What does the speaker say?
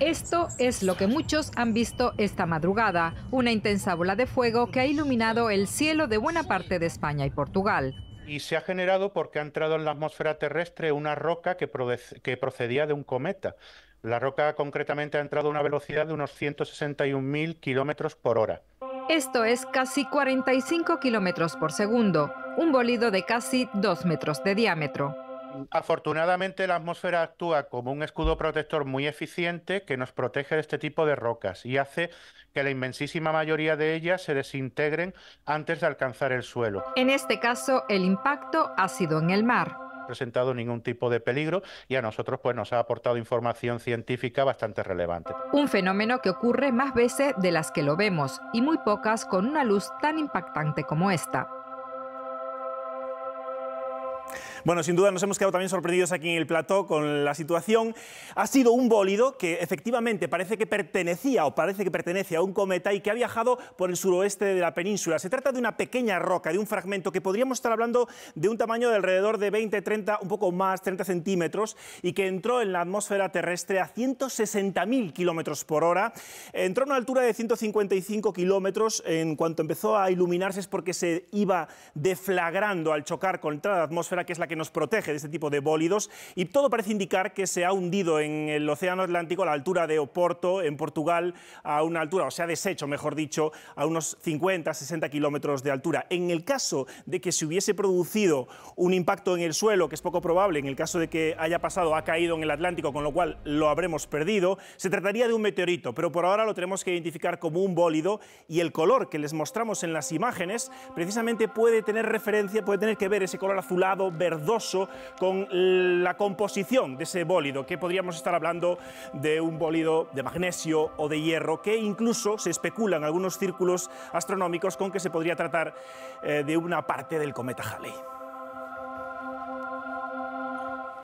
Esto es lo que muchos han visto esta madrugada, una intensa bola de fuego que ha iluminado el cielo de buena parte de España y Portugal. Y se ha generado porque ha entrado en la atmósfera terrestre una roca que, procedía de un cometa. La roca concretamente ha entrado a una velocidad de unos 161.000 kilómetros por hora. Esto es casi 45 kilómetros por segundo, un bolido de casi 2 metros de diámetro. Afortunadamente la atmósfera actúa como un escudo protector muy eficiente que nos protege de este tipo de rocas y hace que la inmensísima mayoría de ellas se desintegren antes de alcanzar el suelo. En este caso, el impacto ha sido en el mar No presentado ningún tipo de peligro y a nosotros pues nos ha aportado información científica bastante relevante. Un fenómeno que ocurre más veces de las que lo vemos y muy pocas con una luz tan impactante como esta. Bueno, sin duda nos hemos quedado también sorprendidos aquí en el plató con la situación. Ha sido un bólido que efectivamente parece que pertenecía o parece que pertenece a un cometa y que ha viajado por el suroeste de la península. Se trata de una pequeña roca, de un fragmento que podríamos estar hablando de un tamaño de alrededor de 20, 30, un poco más, 30 centímetros y que entró en la atmósfera terrestre a 160.000 kilómetros por hora. Entró a una altura de 155 kilómetros. En cuanto empezó a iluminarse es porque se iba deflagrando al chocar contra la atmósfera, que es la que nos protege de este tipo de bólidos y todo parece indicar que se ha hundido en el Océano Atlántico a la altura de Oporto, en Portugal, a una altura, o se ha deshecho, mejor dicho, a unos 50, 60 kilómetros de altura. En el caso de que se hubiese producido un impacto en el suelo, que es poco probable, en el caso de que haya pasado, ha caído en el Atlántico, con lo cual lo habremos perdido, se trataría de un meteorito, pero por ahora lo tenemos que identificar como un bólido y el color que les mostramos en las imágenes precisamente puede tener referencia, puede tener que ver ese color azulado, verde con la composición de ese bólido, que podríamos estar hablando de un bólido de magnesio o de hierro, que incluso se especulan algunos círculos astronómicos con que se podría tratar eh, de una parte del cometa Halley.